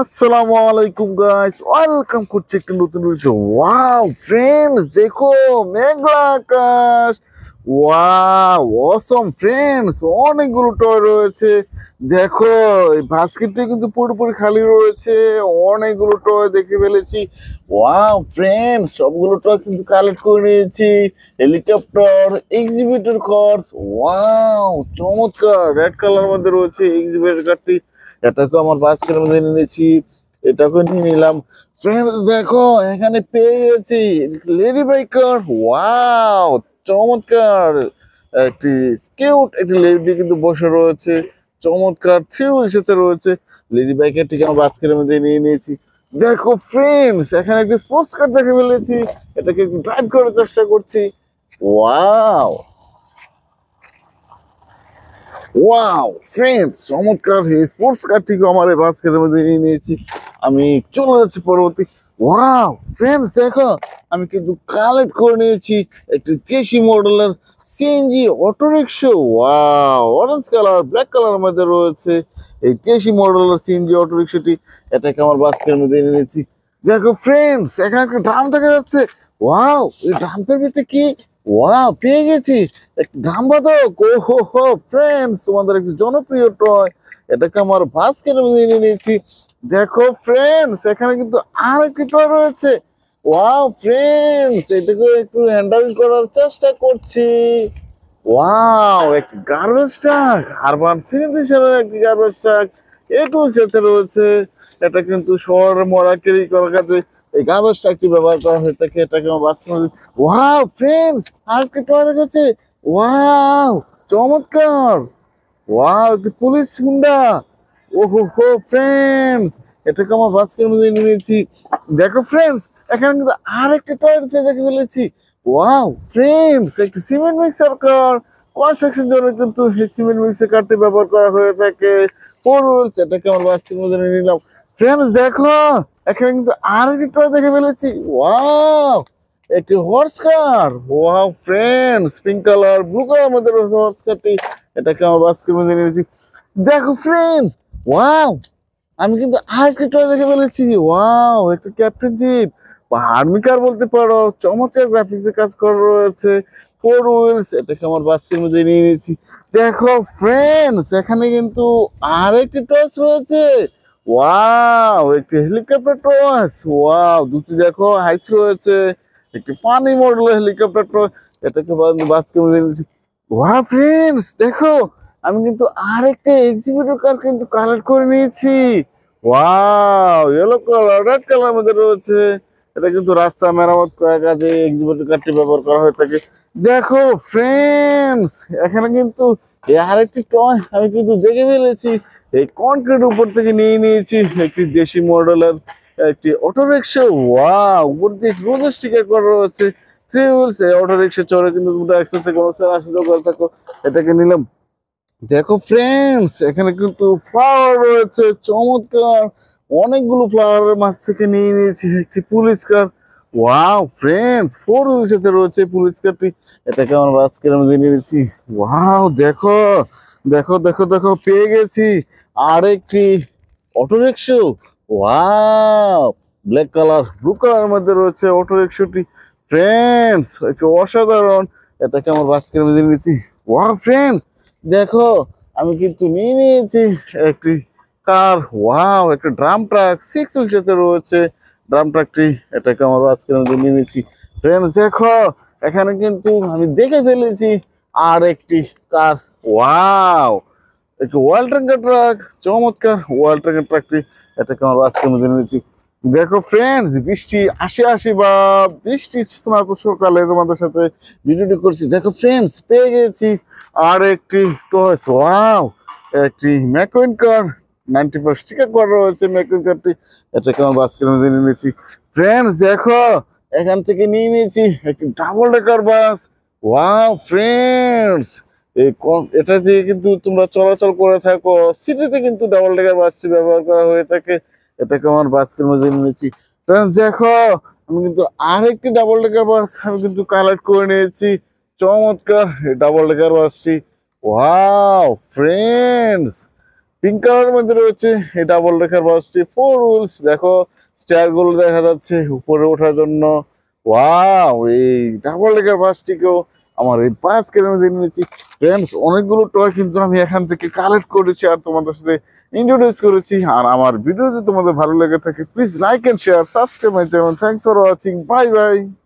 আসসালামু আলাইকুম guys welcome করছি একটি নতুন ওয়াও ফ্রেন্ডস দেখো মেঘলা আকাশ ওয়াও ফ্রেন্ডস অনেকগুলো টয় রয়েছে দেখো এই বাস্কেটটা কিন্তু পুরোপুরি খালি রয়েছে অনেকগুলো টয় দেখে ফেলেছি ওয়াও ফ্রেন্ডস সবগুলো টয় কিন্তু কালেক্ট করে নিয়েছি হেলিকপ্টার এক্সিবিটর কর্স ওয়াও চমৎকার রেড কালার মধ্যে রয়েছে এক্সিবিটার কার্ডটি এটাকেও আমার বাস্কের মধ্যে নিয়েছি এটাকে নিয়ে নিলাম ফ্রেন্ডস দেখো এখানে পেয়ে গেছি লেডি বাইকার ওয়াও চমৎকার একটি স্কিউট একটি লেডি কিন্তু বসে রয়েছে চমৎকার থ্রিউল সাথে রয়েছে লেডি ঠিক আমার বাস্কের মধ্যে নিয়ে নিয়েছি দেখো ফ্রেন্ডস এখানে একটি স্পোর্টস কার দেখে ফেলেছি এটাকে ড্রাইভ করার চেষ্টা করছি ওয়াও ওয়াও ফ্রেন্ডস চমৎকার স্পোর্টস কার আমার এই বাস্কেটের মধ্যে নিয়ে নিয়েছি আমি চলে যাচ্ছি পরবর্তী ওয়াও ফ্রেন্ডস দেখো আমি কিন্তু কালেক্ট করে নিয়েছি একটি দেশি মডেলের CNG auto rickshaw wow orange colour black colour মধ্যে রয়েছে এই দেশি মডেলের সিএনজি রিক্সাটি এটাকে আমার বাস্কেটের মধ্যে এনে নিয়েছি দেখো ফ্রেন্ডস এখানে একটা ড্রাম দেখা যাচ্ছে ওয়াও এই ড্রামের ভিতরে কি ওয়া পেয়ে গেছি গ্রাম বাদক ও হো হো ফ্রেন্ডস তোমাদের একটি জনপ্রিয় টয় এটাকে আমার বাস্কের মধ্যে নিয়ে নিয়েছি দেখো ফ্রেন্ডস এখানে কিন্তু আর একটি টয় রয়েছে ওয়া ফ্রেন্ডস এটাকে একটু হ্যান্ডেল করার চেষ্টা করছি ওয়াও একটি গার্বেজ ট্রাক আরবান সিনিটেশনের একটি গার্বেজ ট্রাক এটু যেতে রয়েছে এটা কিন্তু শহর মরা কেরি করার কাজে এই গার্বেজ একটি ব্যবহার করা হয়ে থাকে এটাকে বাস ওয়াও ফ্রেন্ডস আরেকটি টয়লেট আছে ওয়াও চমৎকার ওয়াও একটি পুলিশ হুন্ডা ওহো হো ফ্রেন্ডস এটাকে আমার বাসকের মধ্যে নিয়েছি দেখো ফ্রেন্ডস এখানে কিন্তু আরেকটা টয়লেট দেখে ফেলেছি ওয়াও ফ্রেন্ডস একটি সিমেন্ট মিক্সার কার কনস্ট্রাকশন জন্য কিন্তু সিমেন্ট মিক্সার কারটি ব্যবহার করা হয়ে থাকে ফোর এটাকে আমার বাসকের মধ্যে নিলাম জেমস দেখো এখানে কিন্তু আর একটি টয় দেখে ফেলেছি ওয়াও একটি horse car wow friends pink colour blue colour মধ্যে রয়েছে হর্স কারটি এটাকে আমার বাস্কের মধ্যে নিয়েছি দেখো ফ্রেন্ডস ওয়াও আমি কিন্তু আর একটি টয় দেখে ফেলেছি ওয়াও একটা ক্যাপ্টেন জিপ বা আর্মিকার বলতে পারো চমৎকার গ্রাফিক্সের কাজ করা রয়েছে ফোর হুইলস এটাকে আমার বাস্কের মধ্যে নিয়ে নিয়েছি দেখো ফ্রেন্ডস এখানে কিন্তু আর একটি টয়স রয়েছে ওয়াও একটি হেলিকপ্টার টোয়াস ওয়াও দুটি দেখো হাইস রয়েছে একটি পানি মডেল হেলিকপ্টার এটাকে বাসকে বুঝে ওয়া ফ্রেন্ডস দেখো আমি কিন্তু আরেকটা এক্সিবিটর কার কিন্তু কালেক্ট করে নিয়েছি wow yellow colour red colour মধ্যে রয়েছে এটা কিন্তু রাস্তা মেরামত করার কাজে এক্সিবিটর কারটি ব্যবহার করা হয়ে থাকে দেখো ফ্রেন্ডস এখানে কিন্তু আরেকটি টয় আমি কিন্তু দেখে ফেলেছি এই কনক্রিট উপর থেকে নিয়ে নিয়েছি একটি দেশি মডেলের একটি অটোরিক্সা ওয়া উপর দিয়ে রোজ স্টিকার করা রয়েছে থ্রি হুইলস এই অটোরিক্সা চড়ে কিন্তু দুটো একসাথে কোনো স্যার আসা করে থাকো এটাকে নিলাম দেখো ফ্রেন্ডস এখানে কিন্তু ফ্লাওয়ার রয়েছে চমৎকার অনেকগুলো ফ্লাওয়ারের মাছ থেকে নিয়ে নিয়েছি একটি police car wow friends four সাথে রয়েছে পুলিশ কারটি এটাকে আমার আজকের আমি জেনে নিয়েছি ওয়াও দেখো দেখো দেখো দেখো পেয়ে গেছি আরেকটি auto rickshaw wow black colour blue কালারের মধ্যে রয়েছে অটোরিক্সোটি ফ্রেন্ডস একটু অসাধারণ এটাকে আমার আজকের মধ্যে নিয়েছি ওয়া ফ্রেন্ডস দেখো আমি কিন্তু নিয়ে নিয়েছি একটি কার ওয়াও একটা ড্রাম ট্রাক সিক্স উইল সাথে রয়েছে ড্রাম ট্রাকটি এটাকে আমার আজকে আমি নিয়েছি ফ্রেন্ডস দেখো এখানে কিন্তু আমি দেখে ফেলেছি আর একটি কার ওয়াও একটি ওয়াল ট্রাঙ্কার ট্রাক চমৎকার ওয়াল ট্রাঙ্কার ট্রাকটি এটাকে আমার আজকে আমি নিয়েছি দেখো ফ্রেন্ডস বৃষ্টি আসে আসে বা বৃষ্টি তোমার সকালে তোমাদের সাথে ভিডিওটি করছি দেখো ফ্রেন্ডস পেয়ে গেছি আর একটি টয়েস ওয়াও একটি McQueen car ninety five sticker করা রয়েছে ম্যাকুইন কার্ডটি এটাকে আমার বাসকের মধ্যে নিয়ে নিয়েছি ফ্রেন্ডস দেখো এখান থেকে নিয়ে নিয়েছি একটি double decker bus wow friends এই এটা দিয়ে কিন্তু তোমরা চলাচল করে থাকো সিটিতে কিন্তু ডাবল ডেকার বাসটি ব্যবহার করা হয়ে থাকে এটাকে আমার বাসকের মধ্যে নিয়েছি ফ্রেন্ডস দেখো আমি কিন্তু আরেকটি ডাবল ডেকার বাস আমি কিন্তু কালেক্ট করে নিয়েছি চমৎকার ডাবল ডেকার বাসটি ওয়াও ফ্রেন্ডস পিঙ্ক কালার এর মধ্যে রয়েছে এই ডাবল রেখার বাসটি ফোর হুইলস দেখো গুলো দেখা যাচ্ছে উপরে ওঠার জন্য ওয়াও ডাবল আমার এই পাঁচ মধ্যে নিয়েছি ফ্রেন্ডস অনেকগুলো কিন্তু আমি এখান থেকে কালেক্ট করেছি আর তোমাদের সাথে করেছি আর আমার তোমাদের ভালো লেগে থাকে please like and share subscribe my channel thanks for watching bye by